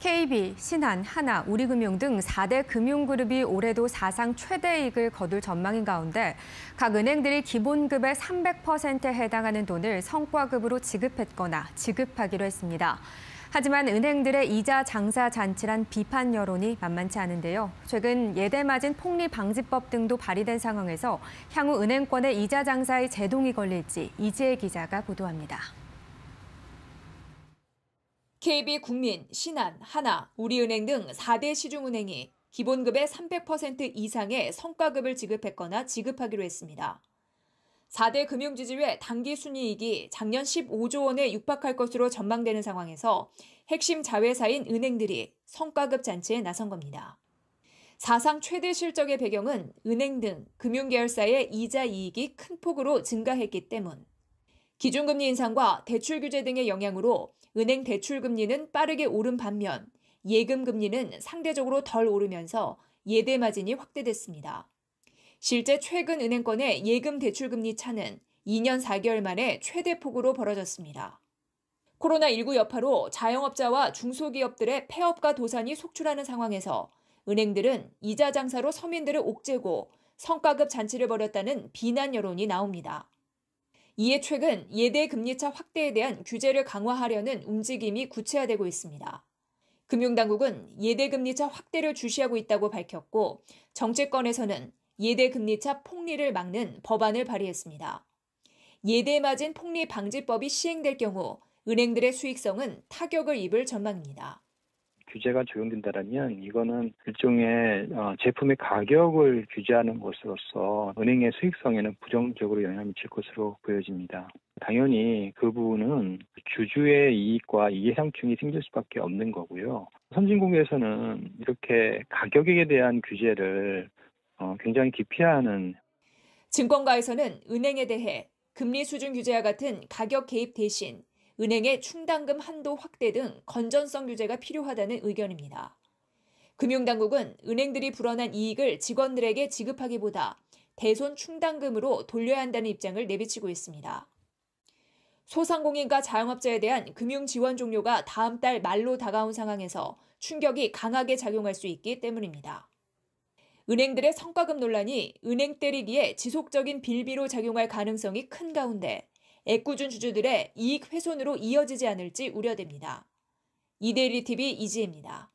KB, 신한, 하나, 우리금융 등 4대 금융그룹이 올해도 사상 최대 이익을 거둘 전망인 가운데 각 은행들이 기본급의 300%에 해당하는 돈을 성과급으로 지급했거나 지급하기로 했습니다. 하지만 은행들의 이자 장사 잔치란 비판 여론이 만만치 않은데요. 최근 예대마진 폭리 방지법 등도 발의된 상황에서 향후 은행권의 이자 장사의 제동이 걸릴지 이지혜 기자가 보도합니다. KB 국민, 신한, 하나, 우리은행 등 4대 시중은행이 기본급의 300% 이상의 성과급을 지급했거나 지급하기로 했습니다. 4대 금융지주의 단기 순이익이 작년 15조 원에 육박할 것으로 전망되는 상황에서 핵심 자회사인 은행들이 성과급 잔치에 나선 겁니다. 사상 최대 실적의 배경은 은행 등 금융계열사의 이자 이익이 큰 폭으로 증가했기 때문. 기준금리 인상과 대출 규제 등의 영향으로 은행 대출 금리는 빠르게 오른 반면 예금 금리는 상대적으로 덜 오르면서 예대 마진이 확대됐습니다. 실제 최근 은행권의 예금 대출 금리 차는 2년 4개월 만에 최대 폭으로 벌어졌습니다. 코로나19 여파로 자영업자와 중소기업들의 폐업과 도산이 속출하는 상황에서 은행들은 이자 장사로 서민들을 옥죄고 성과급 잔치를 벌였다는 비난 여론이 나옵니다. 이에 최근 예대 금리차 확대에 대한 규제를 강화하려는 움직임이 구체화되고 있습니다. 금융당국은 예대 금리차 확대를 주시하고 있다고 밝혔고 정책권에서는 예대 금리차 폭리를 막는 법안을 발의했습니다. 예대 마진 폭리 방지법이 시행될 경우 은행들의 수익성은 타격을 입을 전망입니다. 규제가 적용된다라면 이거는 일종의 어, 제품의 가격을 규제하는 것으로서 은행의 수익성에는 부정적으로 영향을 미칠 것으로 보여집니다. 당연히 그 부분은 주주의 이익과 이해상충이 생길 수밖에 없는 거고요. 선진국에서는 이렇게 가격에 대한 규제를 어, 굉장히 기피하는 증권가에서는 은행에 대해 금리 수준 규제와 같은 가격 개입 대신 은행의 충당금 한도 확대 등 건전성 규제가 필요하다는 의견입니다. 금융당국은 은행들이 불어난 이익을 직원들에게 지급하기보다 대손 충당금으로 돌려야 한다는 입장을 내비치고 있습니다. 소상공인과 자영업자에 대한 금융 지원 종료가 다음 달 말로 다가온 상황에서 충격이 강하게 작용할 수 있기 때문입니다. 은행들의 성과급 논란이 은행 때리기에 지속적인 빌비로 작용할 가능성이 큰 가운데 애꿎은 주주들의 이익 훼손으로 이어지지 않을지 우려됩니다. 이데일리 TV 이지혜입니다.